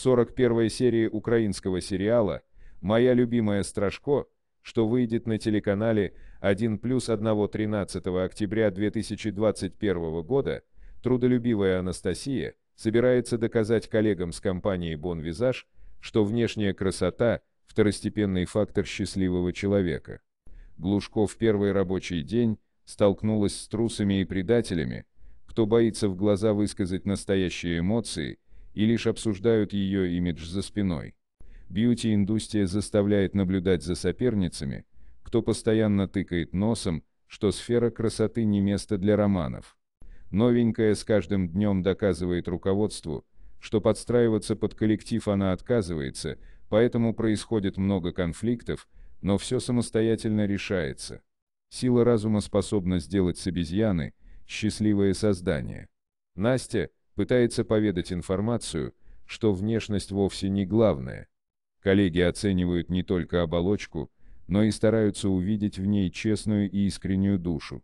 41 серии украинского сериала «Моя любимая Страшко», что выйдет на телеканале 1 плюс 1 13 октября 2021 года, трудолюбивая Анастасия собирается доказать коллегам с компанией «Бон bon Визаж», что внешняя красота – второстепенный фактор счастливого человека. Глушко в первый рабочий день столкнулась с трусами и предателями, кто боится в глаза высказать настоящие эмоции, и лишь обсуждают ее имидж за спиной. Бьюти-индустрия заставляет наблюдать за соперницами, кто постоянно тыкает носом, что сфера красоты не место для романов. Новенькая с каждым днем доказывает руководству, что подстраиваться под коллектив она отказывается, поэтому происходит много конфликтов, но все самостоятельно решается. Сила разума способна сделать с обезьяны счастливое создание. Настя, пытается поведать информацию, что внешность вовсе не главное. Коллеги оценивают не только оболочку, но и стараются увидеть в ней честную и искреннюю душу.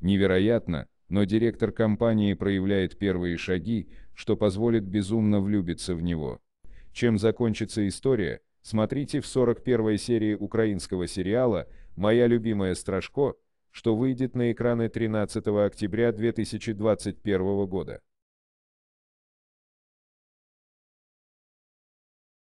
Невероятно, но директор компании проявляет первые шаги, что позволит безумно влюбиться в него. Чем закончится история, смотрите в 41 серии украинского сериала «Моя любимая Страшко», что выйдет на экраны 13 октября 2021 года.